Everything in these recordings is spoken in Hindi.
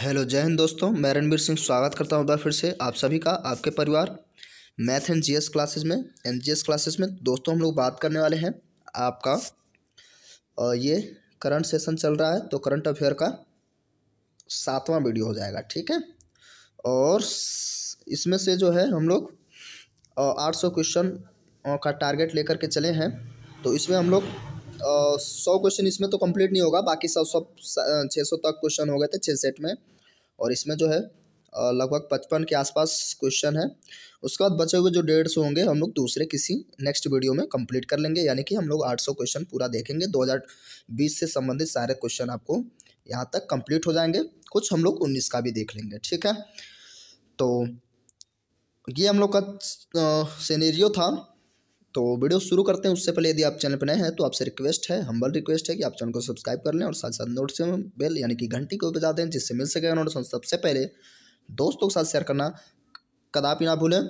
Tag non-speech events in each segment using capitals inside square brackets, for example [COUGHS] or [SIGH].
हेलो जय हिंद दोस्तों मैं रणबीर सिंह स्वागत करता हूं एक बार फिर से आप सभी का आपके परिवार मैथ एंड जीएस क्लासेस में एन जी क्लासेस में दोस्तों हम लोग बात करने वाले हैं आपका और ये करंट सेशन चल रहा है तो करंट अफेयर का सातवां वीडियो हो जाएगा ठीक है और इसमें से जो है हम लोग आठ सौ क्वेश्चन का टारगेट लेकर के चले हैं तो इसमें हम लोग सौ क्वेश्चन इसमें तो कंप्लीट नहीं होगा बाकी सब सब छः सौ तक क्वेश्चन हो गए थे छः सेट में और इसमें जो है लगभग पचपन के आसपास क्वेश्चन है उसके बाद बचे हुए जो डेढ़ सौ होंगे हम लोग दूसरे किसी नेक्स्ट वीडियो में कंप्लीट कर लेंगे यानी कि हम लोग आठ सौ क्वेश्चन पूरा देखेंगे दो हज़ार बीस से संबंधित सारे क्वेश्चन आपको यहाँ तक कंप्लीट हो जाएंगे कुछ हम लोग उन्नीस का भी देख लेंगे ठीक है तो ये हम लोग का सीनेरियो था तो वीडियो शुरू करते हैं उससे पहले यदि आप चैनल पर नए हैं तो आपसे रिक्वेस्ट है हम्बल रिक्वेस्ट है कि आप चैनल को सब्सक्राइब कर लें और साथ साथ नोट से बेल यानी कि घंटी को बजा दें जिससे मिल सके नोट सबसे पहले दोस्तों के साथ शेयर करना कदापि ना भूलें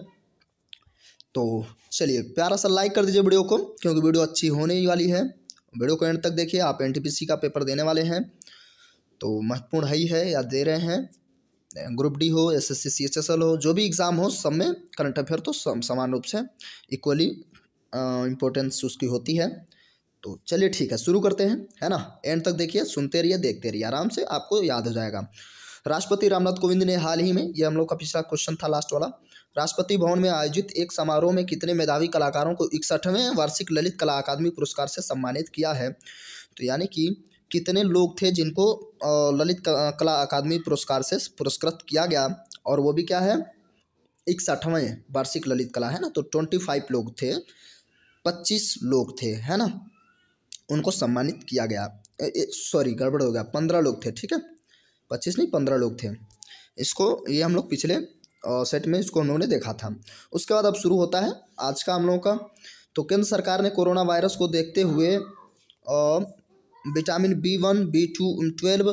तो चलिए प्यारा सा लाइक कर दीजिए वीडियो को क्योंकि वीडियो अच्छी होने वाली है वीडियो को एंड तक देखिए आप एन का पेपर देने वाले हैं तो महत्वपूर्ण है ही है या दे रहे हैं ग्रुप डी हो S S C C S L हो जो भी एग्ज़ाम हो सब में करंट अफेयर तो समान रूप से इक्वली इम्पोर्टेंस उसकी होती है तो चलिए ठीक है शुरू करते हैं है ना एंड तक देखिए सुनते रहिए देखते रहिए आराम से आपको याद हो जाएगा राष्ट्रपति रामनाथ कोविंद ने हाल ही में यह हम लोग का पिछला क्वेश्चन था लास्ट वाला राष्ट्रपति भवन में आयोजित एक समारोह में कितने मेधावी कलाकारों को इकसठवें वार्षिक ललित कला अकादमी पुरस्कार से सम्मानित किया है तो यानी कि कितने लोग थे जिनको ललित कला अकादमी पुरस्कार से पुरस्कृत किया गया और वो भी क्या है इकसठवें वार्षिक ललित कला है ना तो ट्वेंटी फाइव लोग थे पच्चीस लोग थे है ना उनको सम्मानित किया गया सॉरी गड़बड़ हो गया पंद्रह लोग थे ठीक है पच्चीस नहीं पंद्रह लोग थे इसको ये हम लोग पिछले सेट में इसको उन्होंने देखा था उसके बाद अब शुरू होता है आज का हम लोगों का तो केंद्र सरकार ने कोरोना वायरस को देखते हुए vitamin B one B two twelve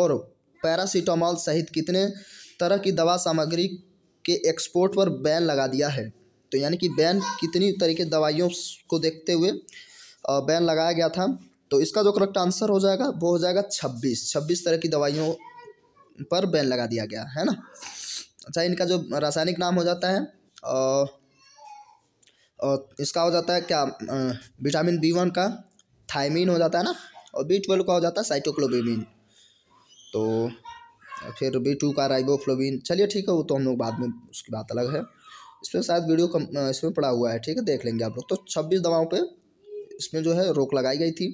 और पैरासीटामॉल सहित कितने तरह की दवा सामग्री के एक्सपोर्ट पर बैन लगा दिया है तो यानी कि बैन कितनी तरीके दवाइयों को देखते हुए बैन लगाया गया था तो इसका जो करेक्ट आंसर हो जाएगा वो हो जाएगा छब्बीस छब्बीस तरह की दवाइयों पर बैन लगा दिया गया है ना अच्छा इनका जो रासायनिक नाम हो जाता है और इसका हो जाता है क्या विटामिन बी वन का थाइमिन हो जाता है ना और बी ट्वेल्व का हो जाता है साइटोक्लोबिन तो फिर बी टू का राइबोफ्लोबिन चलिए ठीक है वो तो हम लोग बाद में उसकी बात अलग है इसमें शायद वीडियो कम इसमें पड़ा हुआ है ठीक है देख लेंगे आप लोग तो छब्बीस दवाओं पर इसमें जो है रोक लगाई गई थी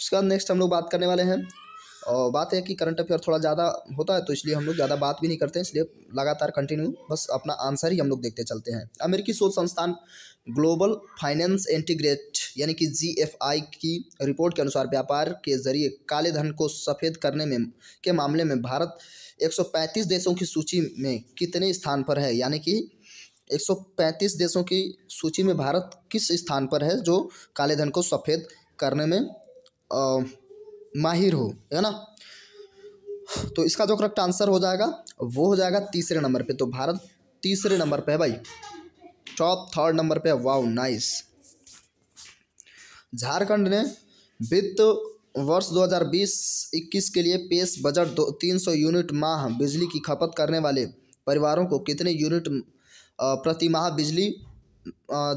उसके बाद नेक्स्ट हम लोग बात करने वाले हैं और बात है कि करंट अफेयर थोड़ा ज़्यादा होता है तो इसलिए हम लोग ज़्यादा बात भी नहीं करते हैं इसलिए लगातार कंटिन्यू बस अपना आंसर ही हम लोग देखते चलते हैं अमेरिकी शोध संस्थान ग्लोबल फाइनेंस इंटीग्रेट यानी कि जी की रिपोर्ट के अनुसार व्यापार के जरिए काले धन को सफ़ेद करने में के मामले में भारत एक देशों की सूची में कितने स्थान पर है यानी कि 135 देशों की सूची में भारत किस स्थान पर है जो काले धन को सफ़ेद करने में आ, माहिर हो है ना तो इसका जो करेक्ट आंसर हो जाएगा वो हो जाएगा तीसरे नंबर पे तो भारत तीसरे नंबर पे है भाई टॉप थर्ड नंबर पे है वाओ नाइस झारखंड ने वित्त वर्ष 2020-21 के लिए पेश बजट दो तीन सौ यूनिट माह बिजली की खपत करने वाले परिवारों को कितने यूनिट प्रतिमाह बिजली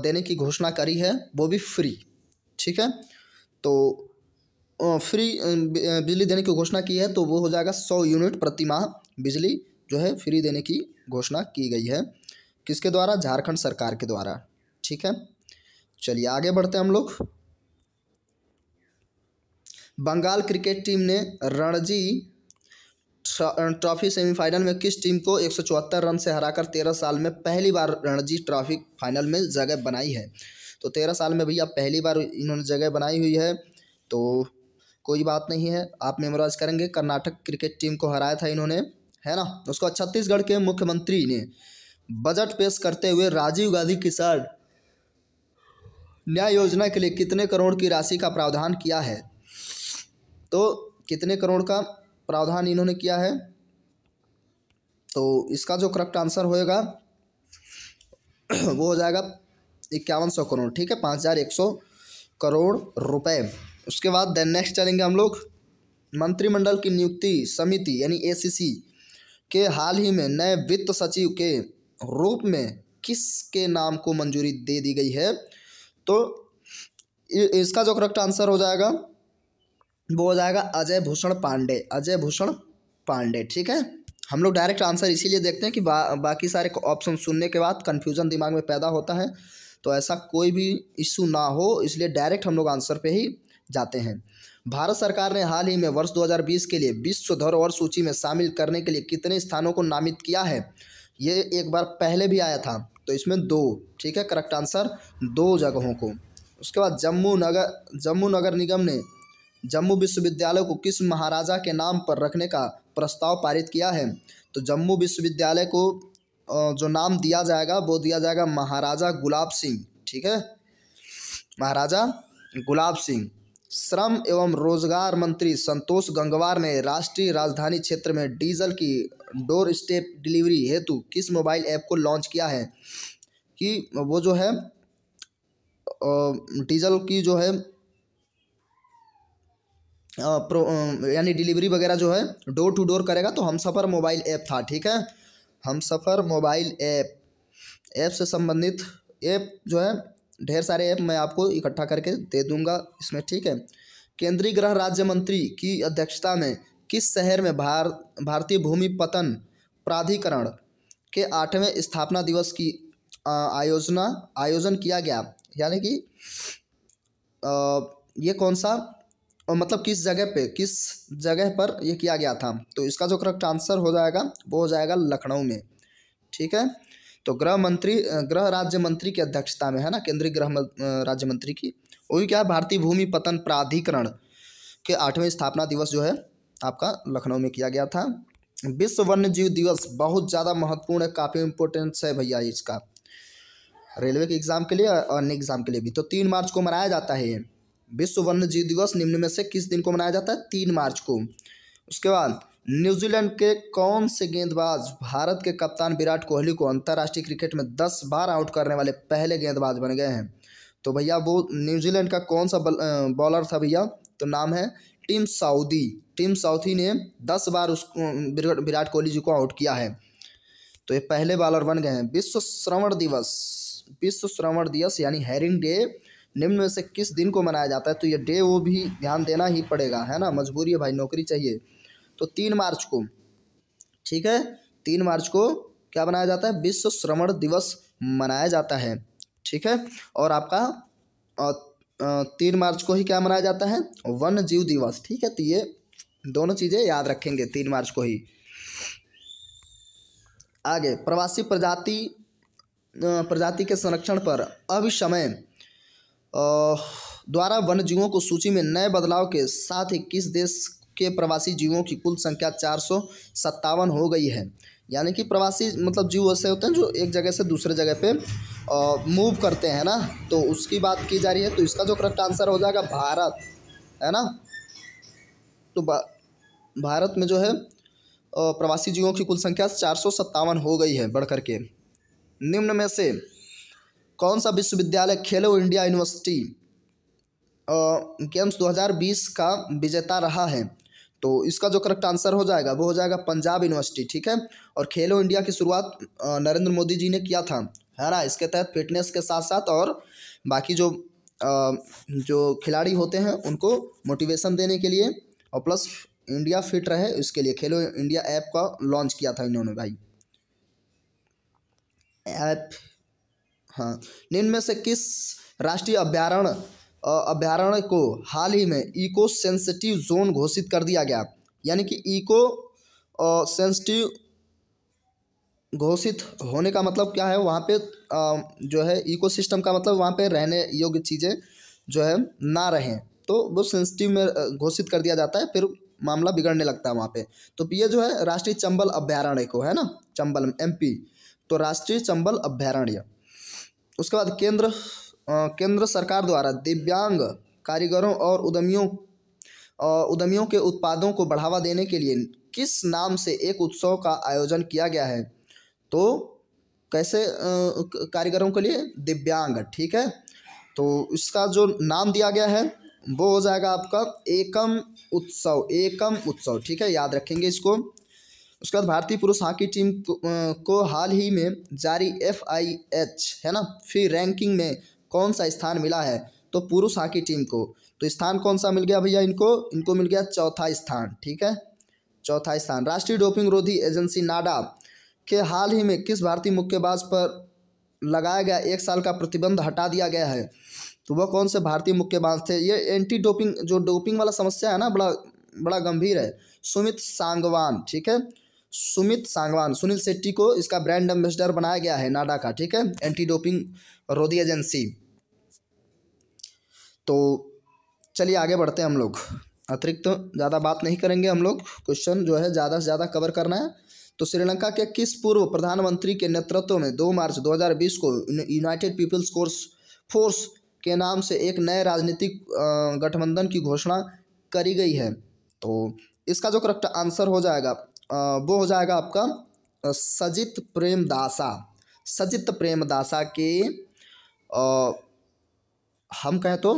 देने की घोषणा करी है वो भी फ्री ठीक है तो फ्री बिजली देने की घोषणा की है तो वो हो जाएगा सौ यूनिट प्रतिमाह बिजली जो है फ्री देने की घोषणा की गई है किसके द्वारा झारखंड सरकार के द्वारा ठीक है चलिए आगे बढ़ते हैं हम लोग बंगाल क्रिकेट टीम ने रणजी ट्रॉफी सेमीफाइनल में किस टीम को एक रन से हराकर तेरह साल में पहली बार रणजी ट्रॉफी फाइनल में जगह बनाई है तो तेरह साल में भैया पहली बार इन्होंने जगह बनाई हुई है तो कोई बात नहीं है आप मेमोराइज करेंगे कर्नाटक क्रिकेट टीम को हराया था इन्होंने है ना उसको छत्तीसगढ़ के मुख्यमंत्री ने बजट पेश करते हुए राजीव गांधी किसान न्याय योजना के लिए कितने करोड़ की राशि का प्रावधान किया है तो कितने करोड़ का प्रावधान इन्होंने किया है तो इसका जो करेक्ट आंसर होएगा वो हो जाएगा इक्यावन सौ करोड़ ठीक है पाँच हज़ार एक सौ करोड़ रुपए उसके बाद देन नेक्स्ट चलेंगे हम लोग मंत्रिमंडल की नियुक्ति समिति यानी एसीसी के हाल ही में नए वित्त सचिव के रूप में किसके नाम को मंजूरी दे दी गई है तो इसका जो करेक्ट आंसर हो जाएगा वो हो जाएगा अजय भूषण पांडे अजय भूषण पांडे ठीक है हम लोग डायरेक्ट आंसर इसीलिए देखते हैं कि बा, बाकी सारे ऑप्शन सुनने के बाद कन्फ्यूज़न दिमाग में पैदा होता है तो ऐसा कोई भी इशू ना हो इसलिए डायरेक्ट हम लोग आंसर पे ही जाते हैं भारत सरकार ने हाल ही में वर्ष 2020 के लिए विश्व धरोहर सूची में शामिल करने के लिए कितने स्थानों को नामित किया है ये एक बार पहले भी आया था तो इसमें दो ठीक है करेक्ट आंसर दो जगहों को उसके बाद जम्मू नगर जम्मू नगर निगम ने जम्मू विश्वविद्यालय को किस महाराजा के नाम पर रखने का प्रस्ताव पारित किया है तो जम्मू विश्वविद्यालय को जो नाम दिया जाएगा वो दिया जाएगा महाराजा गुलाब सिंह ठीक है महाराजा गुलाब सिंह श्रम एवं रोजगार मंत्री संतोष गंगवार ने राष्ट्रीय राजधानी क्षेत्र में डीजल की डोर स्टेप डिलीवरी हेतु किस मोबाइल ऐप को लॉन्च किया है कि वो जो है डीजल की जो है प्रो यानी डिलीवरी वगैरह जो है डोर टू डोर करेगा तो हम सफ़र मोबाइल ऐप था ठीक है हम सफ़र मोबाइल ऐप ऐप से संबंधित ऐप जो है ढेर सारे ऐप मैं आपको इकट्ठा करके दे दूंगा इसमें ठीक है केंद्रीय गृह राज्य मंत्री की अध्यक्षता में किस शहर में भार भारतीय भूमि पतन प्राधिकरण के आठवें स्थापना दिवस की आयोजना आयोजन किया गया यानी कि ये कौन सा और मतलब किस जगह पे किस जगह पर यह किया गया था तो इसका जो करेक्ट आंसर हो जाएगा वो हो जाएगा लखनऊ में ठीक है तो गृह मंत्री गृह राज्य मंत्री की अध्यक्षता में है ना केंद्रीय गृह राज्य मंत्री की वही क्या है भारतीय भूमि पतन प्राधिकरण के आठवें स्थापना दिवस जो है आपका लखनऊ में किया गया था विश्व वन्य जीव दिवस बहुत ज़्यादा महत्वपूर्ण है काफ़ी इम्पोर्टेंस है भैया इसका रेलवे के एग्ज़ाम के लिए और अन्य एग्ज़ाम के लिए भी तो तीन मार्च को मनाया जाता है ये विश्व वन्य जीव दिवस निम्न में से किस दिन को मनाया जाता है तीन मार्च को उसके बाद न्यूजीलैंड के कौन से गेंदबाज भारत के कप्तान विराट कोहली को अंतर्राष्ट्रीय क्रिकेट में दस बार आउट करने वाले पहले गेंदबाज बन गए हैं तो भैया वो न्यूजीलैंड का कौन सा बॉलर था भैया तो नाम है टीम साउदी टीम साउदी ने दस बार उस विराट कोहली जी को आउट किया है तो ये पहले बॉलर बन गए हैं विश्व श्रवण दिवस विश्व श्रवण दिवस यानी हेरिंग डे निम्न में से किस दिन को मनाया जाता है तो ये डे वो भी ध्यान देना ही पड़ेगा है ना मजबूरी है भाई नौकरी चाहिए तो तीन मार्च को ठीक है तीन मार्च को क्या मनाया जाता है विश्व श्रवण दिवस मनाया जाता है ठीक है और आपका तीन मार्च को ही क्या मनाया जाता है वन्य जीव दिवस ठीक है तो ये दोनों चीज़ें याद रखेंगे तीन मार्च को ही आगे प्रवासी प्रजाति प्रजाति के संरक्षण पर अभी समय द्वारा वन जीवों को सूची में नए बदलाव के साथ इक्कीस देश के प्रवासी जीवों की कुल संख्या चार सौ सत्तावन हो गई है यानी कि प्रवासी मतलब जीव ऐसे होते हैं जो एक जगह से दूसरे जगह पे मूव करते हैं ना तो उसकी बात की जा रही है तो इसका जो करेक्ट आंसर हो जाएगा भारत है ना तो भारत में जो है प्रवासी जीवों की कुल संख्या चार सौ सत्तावन हो गई है बढ़ करके निम्न में से कौन सा विश्वविद्यालय खेलो इंडिया यूनिवर्सिटी गेम्स 2020 का विजेता रहा है तो इसका जो करेक्ट आंसर हो जाएगा वो हो जाएगा पंजाब यूनिवर्सिटी ठीक है और खेलो इंडिया की शुरुआत नरेंद्र मोदी जी ने किया था है ना इसके तहत फिटनेस के साथ साथ और बाकी जो जो खिलाड़ी होते हैं उनको मोटिवेशन देने के लिए और प्लस इंडिया फिट रहे इसके लिए खेलो इंडिया ऐप का लॉन्च किया था इन्होंने भाई ऐप हाँ निम्न में से किस राष्ट्रीय अभ्यारण्य अभ्यारण्य को हाल ही में इको सेंसिटिव जोन घोषित कर दिया गया यानी कि इको सेंसिटिव घोषित होने का मतलब क्या है वहाँ पे आ, जो है इकोसिस्टम का मतलब वहाँ पे रहने योग्य चीज़ें जो है ना रहें तो वो सेंसिटिव में घोषित कर दिया जाता है फिर मामला बिगड़ने लगता है वहाँ पे तो ये जो है राष्ट्रीय चंबल अभ्यारण्य को है ना चंबल एमपी तो राष्ट्रीय चंबल अभ्यारण्य उसके बाद केंद्र केंद्र सरकार द्वारा दिव्यांग कारीगरों और उद्यमियों उद्यमियों के उत्पादों को बढ़ावा देने के लिए किस नाम से एक उत्सव का आयोजन किया गया है तो कैसे कारीगरों के लिए दिव्यांग ठीक है तो इसका जो नाम दिया गया है वो हो जाएगा आपका एकम उत्सव एकम उत्सव ठीक है याद रखेंगे इसको उसके बाद भारतीय पुरुष हॉकी टीम को, हाल ही में जारी एफ आई एच है ना फिर रैंकिंग में कौन सा स्थान मिला है तो पुरुष हॉकी टीम को तो स्थान कौन सा मिल गया भैया इनको इनको मिल गया चौथा स्थान ठीक है चौथा स्थान राष्ट्रीय डोपिंग रोधी एजेंसी नाडा के हाल ही में किस भारतीय मुक्केबाज पर लगाया गया एक साल का प्रतिबंध हटा दिया गया है तो वह कौन से भारतीय मुक्केबाज थे ये एंटी डोपिंग जो डोपिंग वाला समस्या है ना बड़ा बड़ा गंभीर है सुमित सांगवान ठीक है सुमित सांगवान सुनील शेट्टी को इसका ब्रांड एम्बेसडर बनाया गया है नाडा का ठीक है एंटी डोपिंग रोधी एजेंसी तो चलिए आगे बढ़ते हैं हम लोग अतिरिक्त तो ज़्यादा बात नहीं करेंगे हम लोग क्वेश्चन जो है ज़्यादा से ज़्यादा कवर करना है तो श्रीलंका के किस पूर्व प्रधानमंत्री के नेतृत्व में दो मार्च 2020 को यूनाइटेड पीपल्स कोर्स फोर्स के नाम से एक नए राजनीतिक गठबंधन की घोषणा करी गई है तो इसका जो करेक्ट आंसर हो जाएगा वो हो जाएगा आपका सजित प्रेमदासा सजित प्रेमदासा के आ, हम कहें तो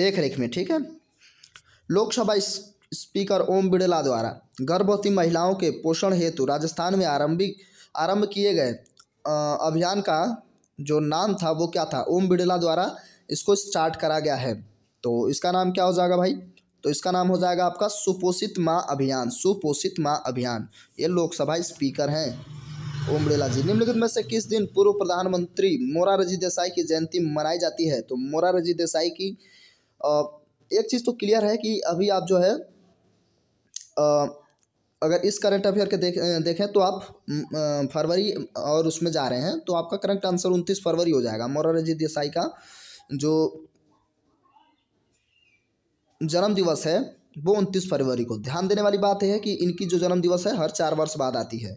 देख रेख में ठीक है लोकसभा स्पीकर ओम बिड़ला द्वारा गर्भवती महिलाओं के पोषण हेतु राजस्थान में आरंभिक आरंभ किए गए अभियान का जो नाम था वो क्या था ओम बिड़ला द्वारा इसको स्टार्ट करा गया है तो इसका नाम क्या हो जाएगा भाई तो इसका नाम हो जाएगा आपका सुपोषित माँ अभियान सुपोषित माँ अभियान ये लोकसभा स्पीकर हैं ओम बिरला जी निम्नलिखित में से किस दिन पूर्व प्रधानमंत्री मोरारजी देसाई की जयंती मनाई जाती है तो मोरारजी देसाई की एक चीज़ तो क्लियर है कि अभी आप जो है अगर इस करंट अफेयर के देख देखें तो आप फरवरी और उसमें जा रहे हैं तो आपका करंट आंसर उनतीस फरवरी हो जाएगा मोरारजी देसाई का जो जन्म दिवस है वो उनतीस फरवरी को ध्यान देने वाली बात यह है कि इनकी जो जन्म दिवस है हर चार वर्ष बाद आती है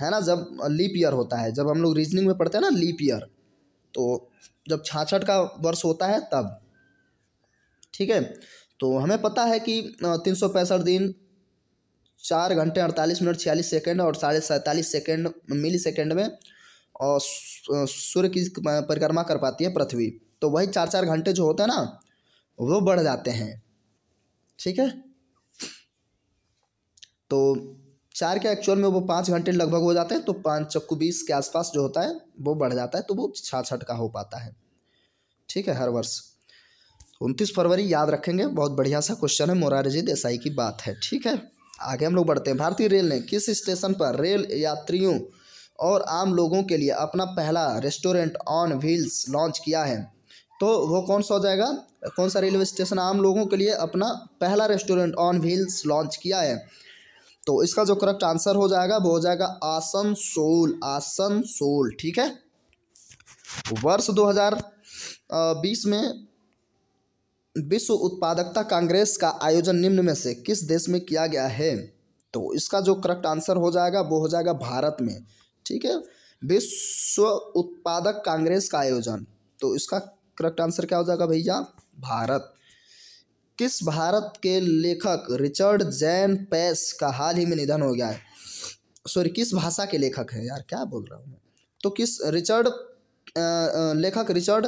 है ना जब लीप ईयर होता है जब हम लोग रीजनिंग में पढ़ते हैं ना लीप ईयर तो जब छाछठ का वर्ष होता है तब ठीक है तो हमें पता है कि तीन सौ पैंसठ दिन चार घंटे अड़तालीस मिनट छियालीस सेकेंड और साढ़े सैंतालीस सेकेंड मिली सेकेंड में और सूर्य की परिक्रमा कर पाती है पृथ्वी तो वही चार चार घंटे जो होते हैं ना वो बढ़ जाते हैं ठीक है तो चार के एक्चुअल में वो पाँच घंटे लगभग हो जाते हैं तो पाँच चक्कू बीस के आसपास जो होता है वो बढ़ जाता है तो वो छाछठ का हो पाता है ठीक है हर वर्ष उनतीस फरवरी याद रखेंगे बहुत बढ़िया सा क्वेश्चन है मोरारजी देसाई की बात है ठीक है आगे हम लोग बढ़ते हैं भारतीय रेल ने किस स्टेशन पर रेल यात्रियों और आम लोगों के लिए अपना पहला रेस्टोरेंट ऑन व्हील्स लॉन्च किया है तो वो कौन सा हो जाएगा कौन सा रेलवे स्टेशन आम लोगों के लिए अपना पहला रेस्टोरेंट ऑन व्हील्स लॉन्च किया है तो इसका जो करेक्ट आंसर हो जाएगा वो हो जाएगा आसन सोल ठीक है वर्ष 2020 में विश्व उत्पादकता कांग्रेस का आयोजन निम्न में से किस देश में किया गया है तो इसका जो करेक्ट आंसर हो जाएगा वो हो जाएगा भारत में ठीक है विश्व उत्पादक कांग्रेस का आयोजन तो इसका करेक्ट आंसर क्या हो जाएगा भैया भारत किस भारत के लेखक रिचर्ड जैन पैस का हाल ही में निधन हो गया है सॉरी किस भाषा के लेखक हैं यार क्या बोल रहा हूँ मैं तो किस रिचर्ड लेखक रिचर्ड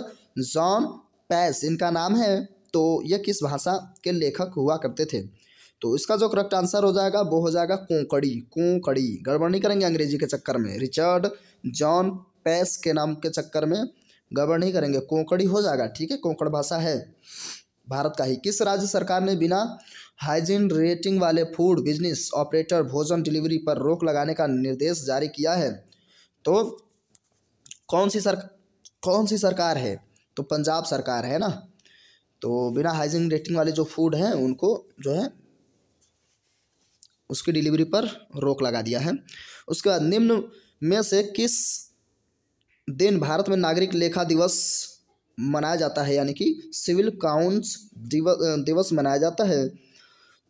जॉन पैस इनका नाम है तो यह किस भाषा के लेखक हुआ करते थे तो इसका जो करेक्ट आंसर हो जाएगा वो हो जाएगा कोंकड़ी कोंकड़ी गड़बड़ नहीं करेंगे अंग्रेजी के चक्कर में रिचर्ड जॉन पैस के नाम के चक्कर में गड़बड़ नहीं करेंगे कोंकड़ी हो जाएगा ठीक है कोंकड़ भाषा है भारत का ही किस राज्य सरकार ने बिना हाइजीन रेटिंग वाले फूड बिजनेस ऑपरेटर भोजन डिलीवरी पर रोक लगाने का निर्देश जारी किया है तो कौन सी सर कौन सी सरकार है तो पंजाब सरकार है ना तो बिना हाइजीन रेटिंग वाले जो फूड हैं उनको जो है उसकी डिलीवरी पर रोक लगा दिया है उसके बाद निम्न में से किस दिन भारत में नागरिक लेखा दिवस मनाया जाता है यानी कि सिविल काउंस दिवस दिवस मनाया जाता है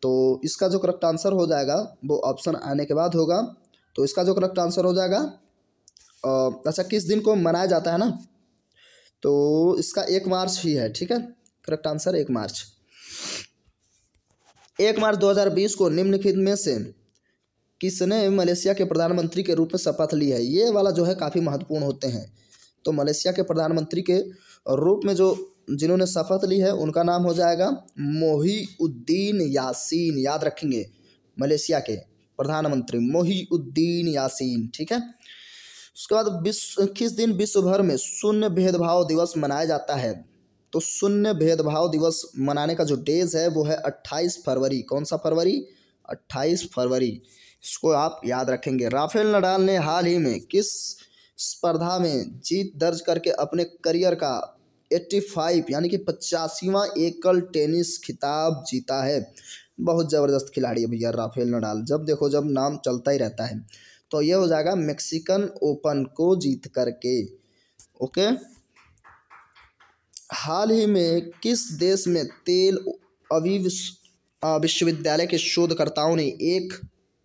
तो इसका जो करेक्ट आंसर हो जाएगा वो ऑप्शन आने के बाद होगा तो इसका जो करेक्ट आंसर हो जाएगा अच्छा किस दिन को मनाया जाता है ना तो इसका एक मार्च ही है ठीक है करेक्ट आंसर एक मार्च एक मार्च 2020 को निम्नलिखित में से किसने मलेशिया के प्रधानमंत्री के रूप में शपथ ली है ये वाला जो है काफ़ी महत्वपूर्ण होते हैं तो मलेशिया के प्रधानमंत्री के रूप में जो जिन्होंने शपथ ली है उनका नाम हो जाएगा मोहीउद्दीन यासीन याद रखेंगे मलेशिया के प्रधानमंत्री मोहीउद्दीन यासीन ठीक है उसके बाद विश्व किस दिन विश्व भर में शून्य भेदभाव दिवस मनाया जाता है तो शून्य भेदभाव दिवस मनाने का जो डेज है वो है अट्ठाईस फरवरी कौन सा फरवरी अट्ठाईस फरवरी इसको आप याद रखेंगे राफेल नडाल ने हाल ही में किस स्पर्धा में जीत दर्ज करके अपने करियर का 85 यानी कि पचासीवा एकल टेनिस खिताब जीता है बहुत ज़बरदस्त खिलाड़ी है भैया राफेल नडाल जब देखो जब नाम चलता ही रहता है तो ये हो जाएगा मेक्सिकन ओपन को जीत करके ओके हाल ही में किस देश में तेल अभी विश्वविद्यालय के शोधकर्ताओं ने एक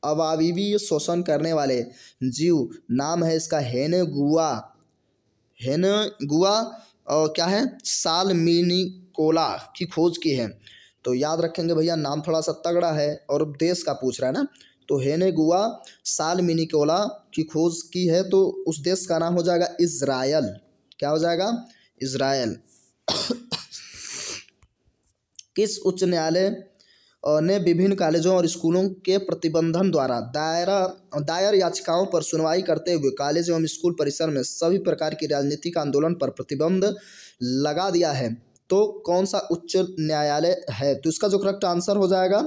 अबाविवी शोषण करने वाले जीव नाम है इसका हेन गुआ और क्या है साल कोला की खोज की है तो याद रखेंगे भैया नाम थोड़ा सा तगड़ा है और देश का पूछ रहा है ना तो हेनेगुआ साल मिनिकोला की खोज की है तो उस देश का नाम हो जाएगा इसराइल क्या हो जाएगा इसराइल [COUGHS] किस उच्च न्यायालय ने विभिन्न कॉलेजों और स्कूलों के प्रतिबंधन द्वारा दायरा दायर याचिकाओं पर सुनवाई करते हुए कॉलेज एवं स्कूल परिसर में सभी प्रकार की राजनीतिक आंदोलन पर प्रतिबंध लगा दिया है तो कौन सा उच्च न्यायालय है तो इसका जो करेक्ट आंसर हो जाएगा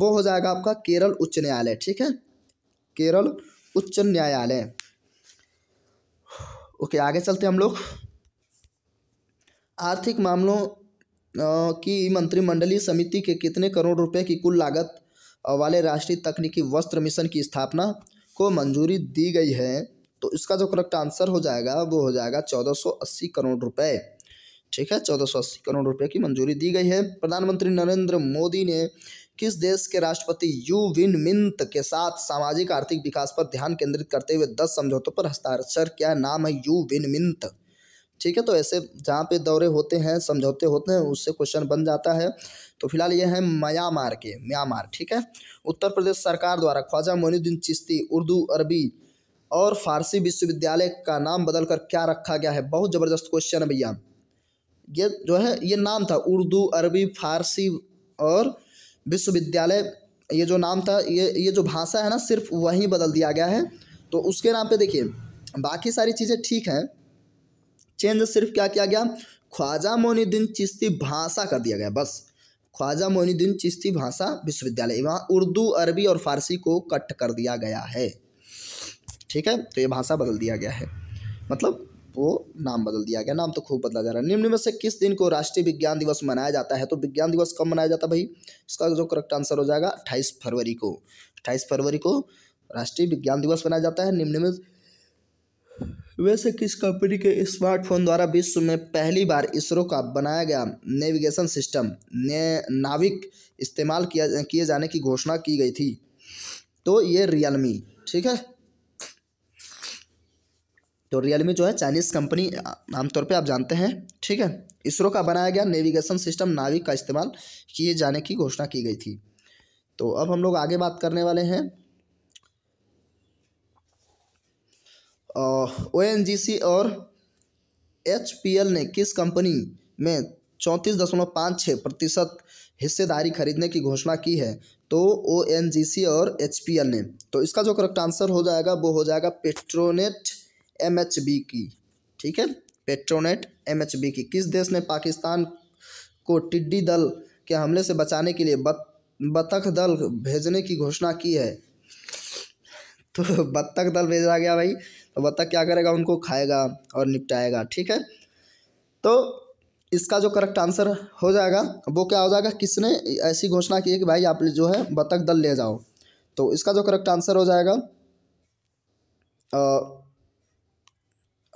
वो हो जाएगा आपका केरल उच्च न्यायालय ठीक है केरल उच्च न्यायालय ओके आगे चलते हम लोग आर्थिक मामलों की मंत्रिमंडलीय समिति के कितने करोड़ रुपए की कुल लागत वाले राष्ट्रीय तकनीकी वस्त्र मिशन की स्थापना को मंजूरी दी गई है तो इसका जो करेक्ट आंसर हो जाएगा वो हो जाएगा चौदह सौ अस्सी करोड़ रुपए ठीक है चौदह सौ अस्सी करोड़ रुपए की मंजूरी दी गई है प्रधानमंत्री नरेंद्र मोदी ने किस देश के राष्ट्रपति यू विन मिंत के साथ सामाजिक आर्थिक विकास पर ध्यान केंद्रित करते हुए दस समझौतों पर हस्ताक्षर क्या नाम है यू विन मिंत ठीक है तो ऐसे जहाँ पे दौरे होते हैं समझौते होते हैं उससे क्वेश्चन बन जाता है तो फिलहाल ये है म्यांमार के म्यांमार ठीक है उत्तर प्रदेश सरकार द्वारा ख्वाजा मोनुद्दीन चिश्ती उर्दू अरबी और फारसी विश्वविद्यालय का नाम बदलकर क्या रखा गया है बहुत ज़बरदस्त क्वेश्चन है भैया ये जो है ये नाम था उर्दू अरबी फारसी और विश्वविद्यालय ये जो नाम था ये ये जो भाषा है ना सिर्फ वहीं बदल दिया गया है तो उसके नाम पे देखिए बाकी सारी चीज़ें ठीक हैं चेंज सिर्फ क्या किया गया ख्वाजा मोनुद्दीन चिश्ती भाषा कर दिया गया बस ख्वाजा मोनुद्दीन चिश्ती भाषा विश्वविद्यालय वहाँ उर्दू अरबी और फारसी को कट कर दिया गया है ठीक है तो ये भाषा बदल दिया गया है मतलब वो नाम बदल दिया गया नाम तो खूब बदला जा रहा है निम्न में से किस दिन को राष्ट्रीय विज्ञान दिवस मनाया जाता है तो विज्ञान दिवस कब मनाया जाता है भाई इसका जो करेक्ट आंसर हो जाएगा अट्ठाईस फरवरी को अट्ठाईस फरवरी को राष्ट्रीय विज्ञान दिवस मनाया जाता है निम्न में वैसे किस कंपनी के स्मार्टफोन द्वारा विश्व में पहली बार इसरो का बनाया गया नेविगेशन सिस्टम ने नाविक इस्तेमाल किया किए जाने की घोषणा की गई थी तो ये रियलमी ठीक है तो रियलमी जो है चाइनीज़ कंपनी आमतौर पे आप जानते हैं ठीक है इसरो का बनाया गया नेविगेशन सिस्टम नाविक का इस्तेमाल किए जाने की घोषणा की गई थी तो अब हम लोग आगे बात करने वाले हैं ओ और एच ने किस कंपनी में चौंतीस दशमलव पाँच छः प्रतिशत हिस्सेदारी खरीदने की घोषणा की है तो ओ एन जी सी और एच पी एल ने तो इसका जो करेक्ट आंसर हो जाएगा वो हो जाएगा पेट्रोनेट एम एच बी की ठीक है पेट्रोनेट एम एच बी की किस देश ने पाकिस्तान को टिड्डी दल के हमले से बचाने के लिए बत, बतख दल भेजने की घोषणा की है तो बत्तख दल भेजा गया भाई और बत्तख क्या करेगा उनको खाएगा और निपटाएगा ठीक है तो इसका जो करेक्ट आंसर हो जाएगा वो क्या हो जाएगा किसने ऐसी घोषणा की है कि भाई आप जो है बत्तख दल ले जाओ तो इसका जो करेक्ट आंसर हो जाएगा आ,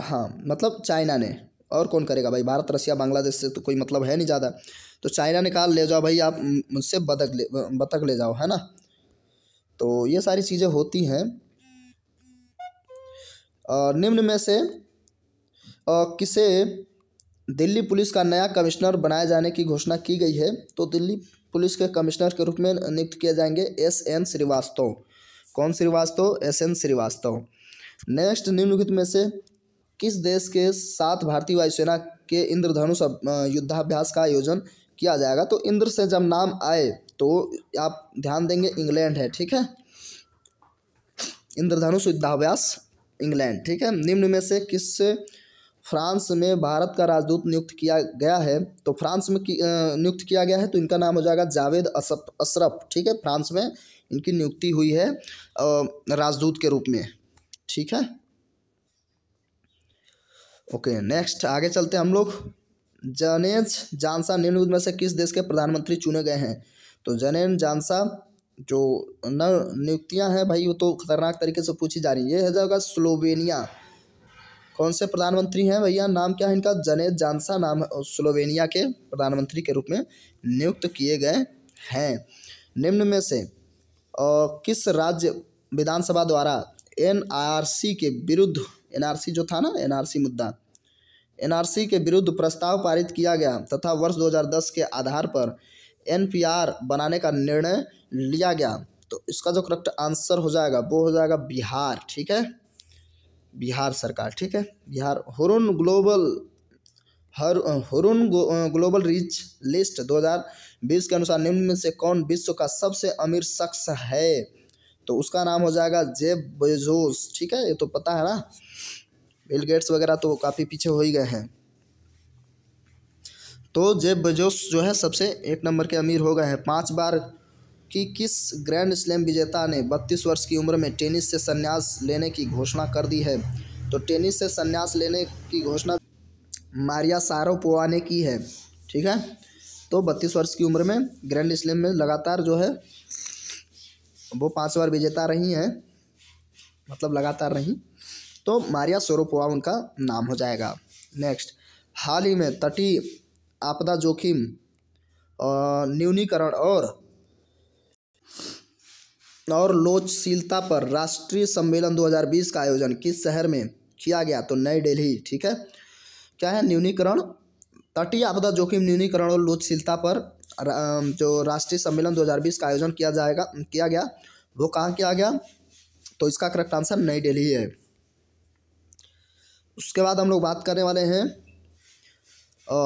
हाँ मतलब चाइना ने और कौन करेगा भाई भारत रशिया बांग्लादेश से तो कोई मतलब है नहीं ज़्यादा तो चाइना ने कहा ले जाओ भाई आप मुझसे बतख ले बतख ले जाओ है ना तो ये सारी चीज़ें होती हैं निम्न में से किसे दिल्ली पुलिस का नया कमिश्नर बनाए जाने की घोषणा की गई है तो दिल्ली पुलिस के कमिश्नर के रूप में नियुक्त किए जाएंगे एस एन श्रीवास्तव कौन Srivastava S N Srivastava next निम्नलिखित में से किस देश के साथ भारतीय वायुसेना के इंद्रधनुष युद्धाभ्यास का आयोजन किया जाएगा तो इंद्र से जब नाम आए तो आप ध्यान देंगे इंग्लैंड है ठीक है इंद्रधनुष युद्धाभ्यास इंग्लैंड ठीक है निम्न में से किस फ्रांस में भारत का राजदूत नियुक्त किया गया है तो फ्रांस में कि, नियुक्त किया गया है तो इनका नाम हो जाएगा जावेद असप अशरफ ठीक है फ्रांस में इनकी नियुक्ति हुई है राजदूत के रूप में ठीक है ओके नेक्स्ट आगे चलते हैं हम लोग जनेज जानसा निम्न में से किस देश के प्रधानमंत्री चुने गए हैं तो जनेन जानसा जो नव नियुक्तियाँ हैं भाई वो तो खतरनाक तरीके से पूछी जा रही है है जगह स्लोवेनिया कौन से प्रधानमंत्री हैं भैया नाम क्या है इनका जनेत जानसा नाम स्लोवेनिया के प्रधानमंत्री के रूप में नियुक्त किए गए हैं निम्न में से और किस राज्य विधानसभा द्वारा एनआरसी के विरुद्ध एनआरसी जो था ना एनआरसी मुद्दा एनआरसी के विरुद्ध प्रस्ताव पारित किया गया तथा वर्ष 2010 के आधार पर एनपीआर बनाने का निर्णय लिया गया तो इसका जो करेक्ट आंसर हो जाएगा वो हो जाएगा बिहार ठीक है बिहार सरकार ठीक है बिहार हुरुन ग्लोबल हर हुरुन ग्लोबल रिच लिस्ट 2020 के अनुसार निम्न में से कौन विश्व का सबसे अमीर शख्स है तो उसका नाम हो जाएगा जेब बेजोस ठीक है ये तो पता है ना बिल गेट्स वगैरह तो काफ़ी पीछे हो ही गए हैं तो जेब बेजोस जो है सबसे एक नंबर के अमीर हो गए हैं पाँच बार की किस ग्रैंड स्लैम विजेता ने 32 वर्ष की उम्र में टेनिस से संन्यास लेने की घोषणा कर दी है तो टेनिस से संन्यास लेने की घोषणा मारिया सारोपोवा ने की है ठीक है तो बत्तीस वर्ष की उम्र में ग्रैंड स्लैम में लगातार जो है वो पांच बार विजेता रही हैं मतलब लगातार रही तो मारिया सोरोपोवा उनका नाम हो जाएगा नेक्स्ट हाल ही में तटी आपदा जोखिम न्यूनीकरण और और लोचशीलता पर राष्ट्रीय सम्मेलन 2020 का आयोजन किस शहर में किया गया तो नई दिल्ली ठीक है क्या है न्यूनीकरण तटीय आपदा जोखिम न्यूनीकरण और लोचशीलता पर जो राष्ट्रीय सम्मेलन 2020 का आयोजन किया जाएगा किया गया वो कहाँ किया गया तो इसका करेक्ट आंसर नई दिल्ली है उसके बाद हम लोग बात करने वाले हैं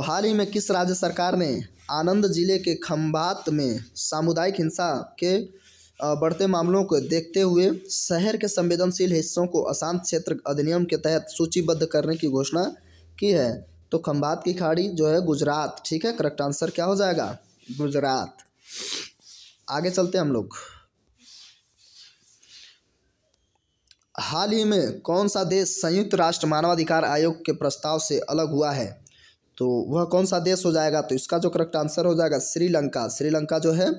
हाल ही में किस राज्य सरकार ने आनंद जिले के खम्भात में सामुदायिक हिंसा के बढ़ते मामलों को देखते हुए शहर के संवेदनशील हिस्सों को अशांत क्षेत्र अधिनियम के तहत सूचीबद्ध करने की घोषणा की है तो खम्भात की खाड़ी जो है गुजरात ठीक है करेक्ट आंसर क्या हो जाएगा गुजरात आगे चलते हम लोग हाल ही में कौन सा देश संयुक्त राष्ट्र मानवाधिकार आयोग के प्रस्ताव से अलग हुआ है तो वह कौन सा देश हो जाएगा तो इसका जो करेक्ट आंसर हो जाएगा श्रीलंका श्रीलंका जो है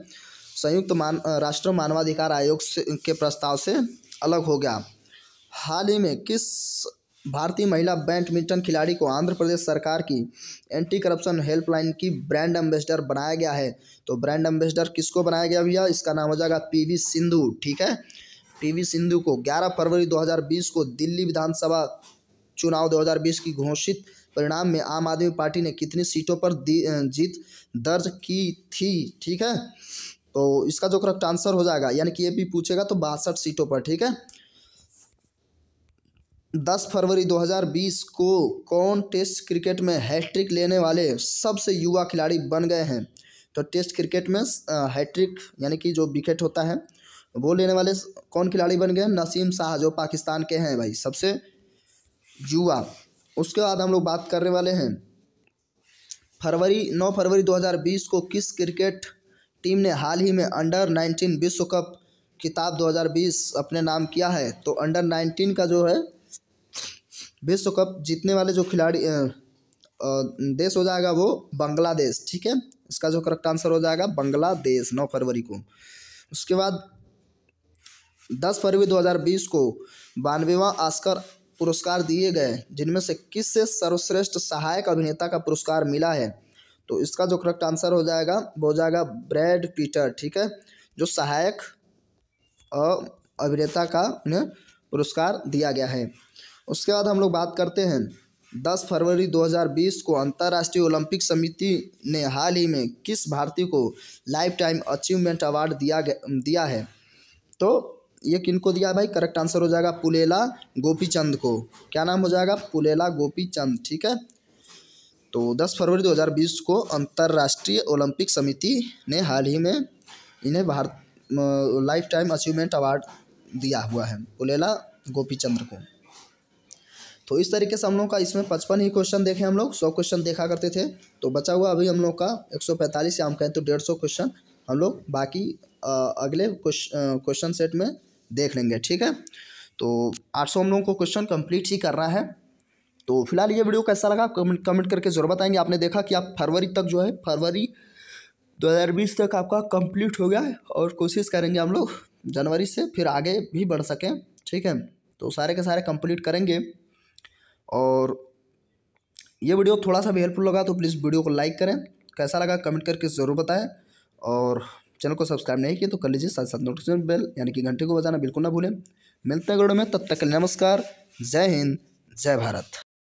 संयुक्त मान राष्ट्र मानवाधिकार आयोग के प्रस्ताव से अलग हो गया हाल ही में किस भारतीय महिला बैडमिंटन खिलाड़ी को आंध्र प्रदेश सरकार की एंटी करप्शन हेल्पलाइन की ब्रांड एम्बेसडर बनाया गया है तो ब्रांड एम्बेसडर किसको बनाया गया भैया इसका नाम हो जाएगा पीवी सिंधु ठीक है पीवी सिंधु को 11 फरवरी 2020 को दिल्ली विधानसभा चुनाव 2020 की घोषित परिणाम में आम आदमी पार्टी ने कितनी सीटों पर जीत दर्ज की थी ठीक है तो इसका जो करेक्ट आंसर हो जाएगा यानी कि ये भी पूछेगा तो बासठ सीटों पर ठीक है दस फरवरी 2020 को कौन टेस्ट क्रिकेट में हैट्रिक लेने वाले सबसे युवा खिलाड़ी बन गए हैं तो टेस्ट क्रिकेट में हैट्रिक यानी कि जो विकेट होता है वो लेने वाले कौन खिलाड़ी बन गए नसीम शाह जो पाकिस्तान के हैं भाई सबसे युवा उसके बाद हम लोग बात करने वाले हैं फरवरी 9 फरवरी 2020 को किस क्रिकेट टीम ने हाल ही में अंडर 19 विश्व कप खिताब 2020 अपने नाम किया है तो अंडर 19 का जो है विश्व कप जीतने वाले जो खिलाड़ी देश हो जाएगा वो बांग्लादेश ठीक है इसका जो करेक्ट आंसर हो जाएगा बांग्लादेश नौ फरवरी को उसके बाद दस फरवरी 2020 को बानवेवा आस्कर पुरस्कार दिए गए जिनमें से किस से सर्वश्रेष्ठ सहायक अभिनेता का पुरस्कार मिला है तो इसका जो करेक्ट आंसर हो जाएगा वो हो जाएगा ब्रैड पीटर ठीक है जो सहायक अभिनेता का उन्हें पुरस्कार दिया गया है उसके बाद हम लोग बात करते हैं 10 फरवरी 2020 को अंतर्राष्ट्रीय ओलंपिक समिति ने हाल ही में किस भारतीय को लाइफ टाइम अचीवमेंट अवार्ड दिया गया दिया है तो ये किनको दिया भाई करेक्ट आंसर हो जाएगा पुलेला गोपी चंद को क्या नाम हो जाएगा पुलेला गोपी चंद ठीक है तो 10 फरवरी 2020 को अंतर्राष्ट्रीय ओलंपिक समिति ने हाल ही में इन्हें Bharat lifetime achievement award दिया हुआ है पुलेला गोपी चंद्र को तो इस तरीके से हम लोग का इसमें पचपन ही क्वेश्चन देखे हम लोग सौ क्वेश्चन देखा करते थे तो बचा हुआ अभी हम लोग का एक सौ पैंतालीस या हम कहें तो डेढ़ सौ क्वेश्चन हम लोग बाकी अगले क्वेश्चन सेट में देख लेंगे ठीक है तो आठ सौ हम लोगों को क्वेश्चन कंप्लीट ही करना है तो फिलहाल ये वीडियो कैसा लगा कमेंट कमेंट करके ज़रूर बताएंगे आपने देखा कि आप फरवरी तक जो है फरवरी 2020 तक आपका कंप्लीट हो गया है और कोशिश करेंगे हम लोग जनवरी से फिर आगे भी बढ़ सकें ठीक है तो सारे के सारे कंप्लीट करेंगे और ये वीडियो थोड़ा सा भी हेल्पफुल लगा तो प्लीज़ वीडियो को लाइक करें कैसा लगा कमेंट करके ज़रूर बताएँ और चैनल को सब्सक्राइब नहीं किया तो कर लीजिए साथ साथ नोटिफिकेशन बेल यानी कि घंटे को बजाना बिल्कुल ना भूलें मिलते हैं वीडियो में तब तक के नमस्कार जय हिंद जय भारत